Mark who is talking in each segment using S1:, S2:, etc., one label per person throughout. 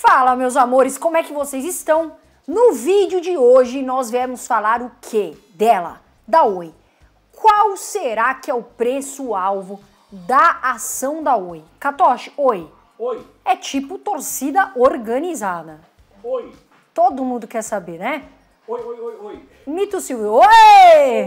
S1: Fala, meus amores, como é que vocês estão? No vídeo de hoje nós viemos falar o que dela, da Oi. Qual será que é o preço-alvo da ação da Oi? Katoshi, Oi. Oi. É tipo torcida organizada. Oi. Todo mundo quer saber, né? Oi, oi, oi, oi. Mito Silvio, oi!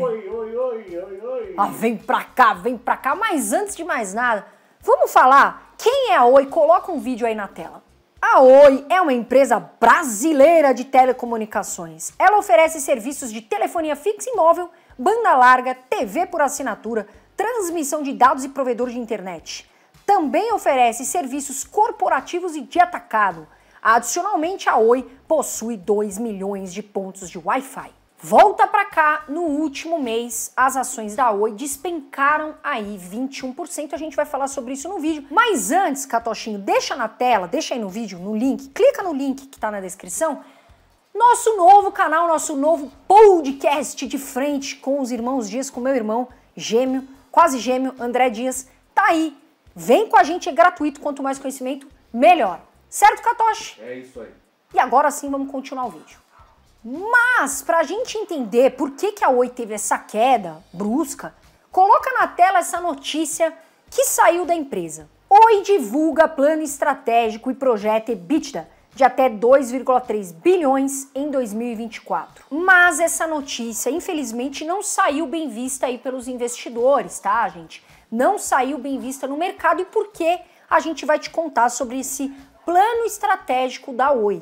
S1: Oi, oi, oi, oi, oi. Ah, vem pra cá, vem pra cá. Mas antes de mais nada, vamos falar quem é a Oi? Coloca um vídeo aí na tela. A Oi é uma empresa brasileira de telecomunicações. Ela oferece serviços de telefonia fixa e móvel, banda larga, TV por assinatura, transmissão de dados e provedor de internet. Também oferece serviços corporativos e de atacado. Adicionalmente, a Oi possui 2 milhões de pontos de Wi-Fi. Volta para cá, no último mês, as ações da Oi despencaram aí 21%. A gente vai falar sobre isso no vídeo. Mas antes, Catochinho, deixa na tela, deixa aí no vídeo, no link, clica no link que está na descrição. Nosso novo canal, nosso novo podcast de frente com os irmãos Dias, com meu irmão gêmeo, quase gêmeo, André Dias, tá aí. Vem com a gente, é gratuito. Quanto mais conhecimento, melhor. Certo, Catoche? É isso aí. E agora sim, vamos continuar o vídeo. Mas, para a gente entender por que, que a Oi teve essa queda brusca, coloca na tela essa notícia que saiu da empresa. Oi divulga plano estratégico e projeto EBITDA de até 2,3 bilhões em 2024. Mas essa notícia, infelizmente, não saiu bem vista aí pelos investidores, tá, gente? Não saiu bem vista no mercado e por que a gente vai te contar sobre esse plano estratégico da Oi.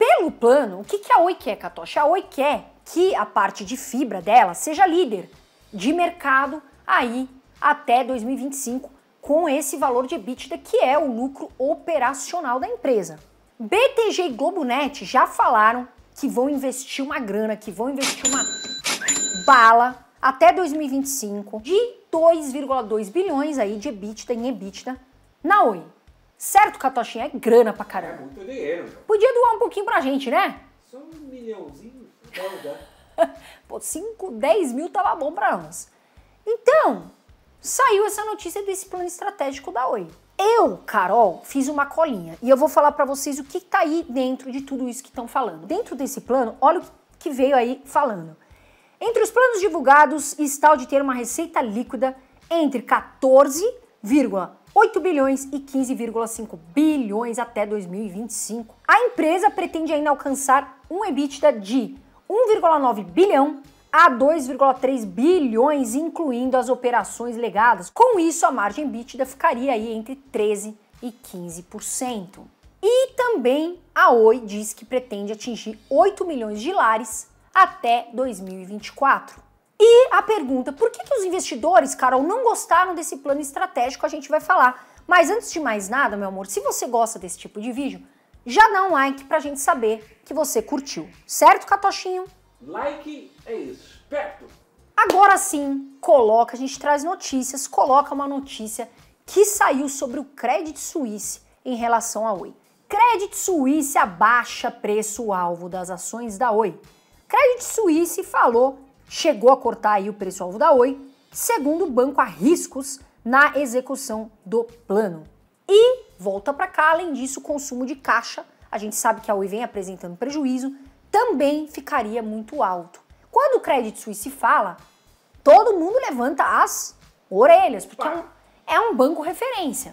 S1: Pelo plano, o que, que a Oi quer, Catocha? A Oi quer que a parte de fibra dela seja líder de mercado aí até 2025 com esse valor de EBITDA que é o lucro operacional da empresa. BTG e Globonet já falaram que vão investir uma grana, que vão investir uma bala até 2025 de 2,2 bilhões aí de EBITDA em EBITDA na Oi. Certo, Catochinha? É grana pra caramba. É muito dinheiro. Podia doar um pouquinho pra gente, né? Só um milhãozinho? Pô, 5, 10 mil tava bom pra nós. Então, saiu essa notícia desse plano estratégico da Oi. Eu, Carol, fiz uma colinha e eu vou falar para vocês o que tá aí dentro de tudo isso que estão falando. Dentro desse plano, olha o que veio aí falando. Entre os planos divulgados está o de ter uma receita líquida entre 14, 8 bilhões e 15,5 bilhões até 2025. A empresa pretende ainda alcançar um EBITDA de 1,9 bilhão a 2,3 bilhões, incluindo as operações legadas. Com isso, a margem EBITDA ficaria aí entre 13 e 15%. E também a Oi diz que pretende atingir 8 milhões de lares até 2024. E a pergunta, por que, que os investidores, Carol, não gostaram desse plano estratégico? A gente vai falar. Mas antes de mais nada, meu amor, se você gosta desse tipo de vídeo, já dá um like pra gente saber que você curtiu. Certo, Catochinho? Like é isso. Esperto. Agora sim, coloca, a gente traz notícias, coloca uma notícia que saiu sobre o Credit Suisse em relação à Oi. Credit Suisse abaixa preço-alvo das ações da Oi. Credit Suisse falou chegou a cortar aí o preço-alvo da Oi, segundo o banco, há riscos na execução do plano. E volta para cá, além disso, o consumo de caixa, a gente sabe que a Oi vem apresentando prejuízo, também ficaria muito alto. Quando o Credit Suisse fala, todo mundo levanta as orelhas, porque é um, é um banco referência.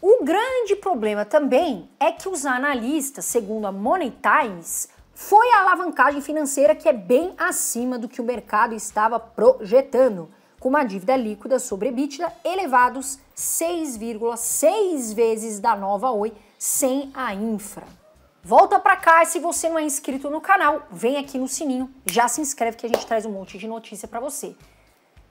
S1: O grande problema também é que os analistas, segundo a Money Times, foi a alavancagem financeira que é bem acima do que o mercado estava projetando, com uma dívida líquida sobre EBITDA elevados 6,6 vezes da nova Oi sem a infra. Volta para cá se você não é inscrito no canal, vem aqui no sininho, já se inscreve que a gente traz um monte de notícia para você.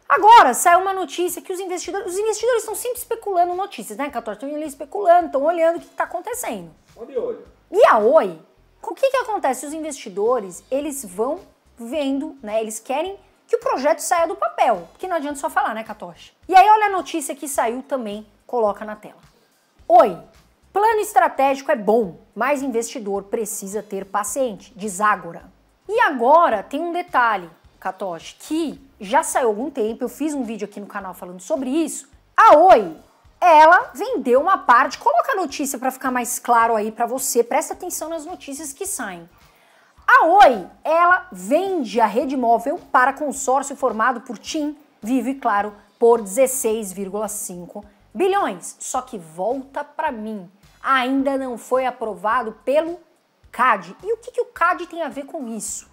S1: Agora saiu uma notícia que os investidores, os investidores estão sempre especulando notícias, né, Cator? Estão especulando, estão olhando o que está acontecendo. Olha, olha. E a Oi o que, que acontece? Os investidores, eles vão vendo, né? Eles querem que o projeto saia do papel, porque não adianta só falar, né, Catoche? E aí olha a notícia que saiu também, coloca na tela. Oi, plano estratégico é bom, mas investidor precisa ter paciente, diz Ágora. E agora tem um detalhe, Catoche, que já saiu algum tempo, eu fiz um vídeo aqui no canal falando sobre isso. A ah, Oi ela vendeu uma parte. Coloca a notícia para ficar mais claro aí para você. Presta atenção nas notícias que saem. A Oi, ela vende a rede móvel para consórcio formado por TIM, Vivo e Claro por 16,5 bilhões. Só que volta para mim. Ainda não foi aprovado pelo CAD. E o que, que o CAD tem a ver com isso?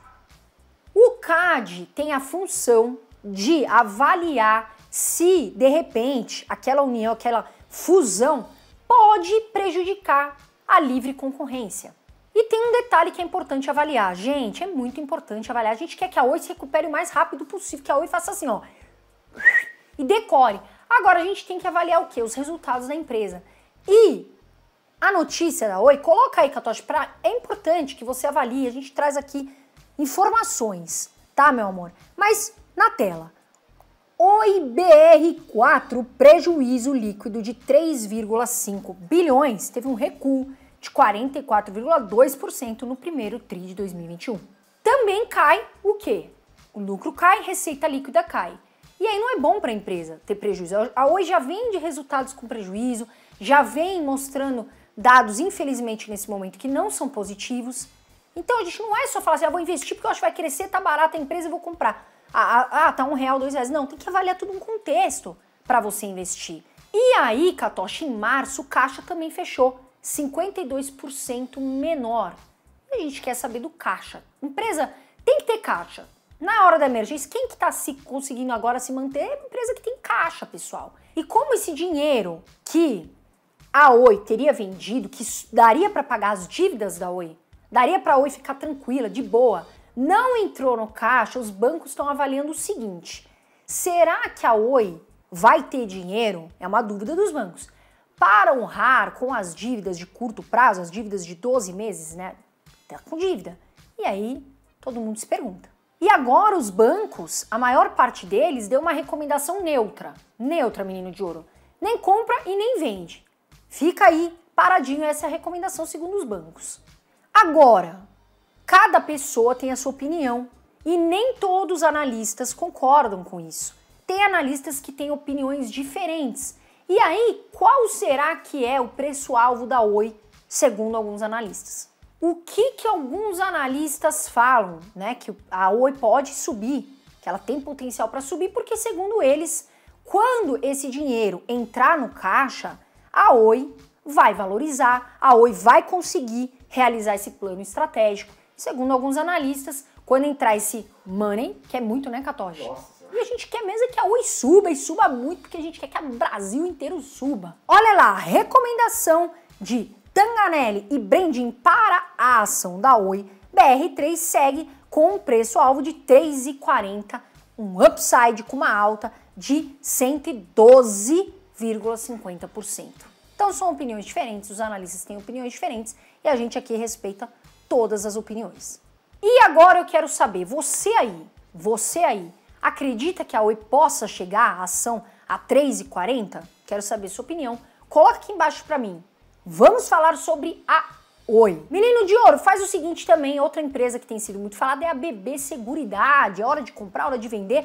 S1: O CAD tem a função de avaliar se de repente aquela união, aquela fusão pode prejudicar a livre concorrência. E tem um detalhe que é importante avaliar. Gente, é muito importante avaliar. A gente quer que a Oi se recupere o mais rápido possível, que a Oi faça assim, ó, e decore. Agora a gente tem que avaliar o que? Os resultados da empresa. E a notícia da Oi, coloca aí, Catoche, pra... é importante que você avalie, a gente traz aqui informações, tá, meu amor? Mas na tela oibr 4 prejuízo líquido de 3,5 bilhões, teve um recuo de 44,2% no primeiro TRI de 2021. Também cai o quê? O lucro cai, receita líquida cai. E aí não é bom para a empresa ter prejuízo. A Oi já vem de resultados com prejuízo, já vem mostrando dados, infelizmente, nesse momento que não são positivos. Então a gente não é só falar assim, ah, vou investir porque eu acho que vai crescer, tá barata a empresa e vou comprar. Ah, ah, ah, tá um real, dois reais. Não, tem que avaliar tudo um contexto para você investir. E aí, Katoshi, em março, o caixa também fechou 52% menor. A gente quer saber do caixa. Empresa tem que ter caixa. Na hora da emergência, quem que está se conseguindo agora se manter é uma empresa que tem caixa, pessoal. E como esse dinheiro que a Oi teria vendido, que daria para pagar as dívidas da Oi, daria para a Oi ficar tranquila, de boa, não entrou no caixa, os bancos estão avaliando o seguinte: será que a Oi vai ter dinheiro? É uma dúvida dos bancos. Para honrar com as dívidas de curto prazo, as dívidas de 12 meses, né? Tá com dívida. E aí todo mundo se pergunta. E agora os bancos, a maior parte deles deu uma recomendação neutra. Neutra, menino de ouro. Nem compra e nem vende. Fica aí paradinho essa é recomendação segundo os bancos. Agora, Cada pessoa tem a sua opinião e nem todos os analistas concordam com isso. Tem analistas que têm opiniões diferentes. E aí, qual será que é o preço-alvo da Oi, segundo alguns analistas? O que que alguns analistas falam, né, que a Oi pode subir, que ela tem potencial para subir, porque segundo eles, quando esse dinheiro entrar no caixa, a Oi vai valorizar, a Oi vai conseguir realizar esse plano estratégico, segundo alguns analistas, quando entrar esse money, que é muito, né, Catoche? E a gente quer mesmo é que a Oi suba e suba muito, porque a gente quer que o Brasil inteiro suba. Olha lá, recomendação de Tanganelli e brendim para a ação da Oi BR3 segue com um preço-alvo de 3,40, um upside com uma alta de 112,50%. Então são opiniões diferentes, os analistas têm opiniões diferentes e a gente aqui respeita todas as opiniões. E agora eu quero saber, você aí, você aí, acredita que a Oi possa chegar à ação a 3,40? Quero saber sua opinião. Coloca aqui embaixo para mim. Vamos falar sobre a Oi. Menino de ouro, faz o seguinte também, outra empresa que tem sido muito falada é a BB Seguridade. É hora de comprar, hora de vender.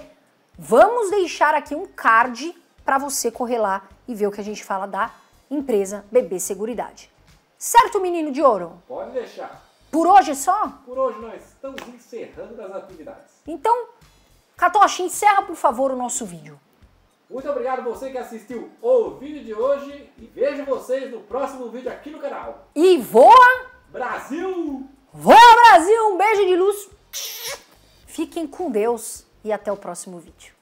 S1: Vamos deixar aqui um card para você correr lá e ver o que a gente fala da empresa BB Seguridade. Certo, menino de ouro? Pode deixar. Por hoje só? Por hoje nós estamos encerrando as atividades. Então, Katoshi, encerra por favor o nosso vídeo. Muito obrigado você que assistiu o vídeo de hoje e vejo vocês no próximo vídeo aqui no canal. E voa! Brasil! Voa Brasil! Um beijo de luz! Fiquem com Deus e até o próximo vídeo.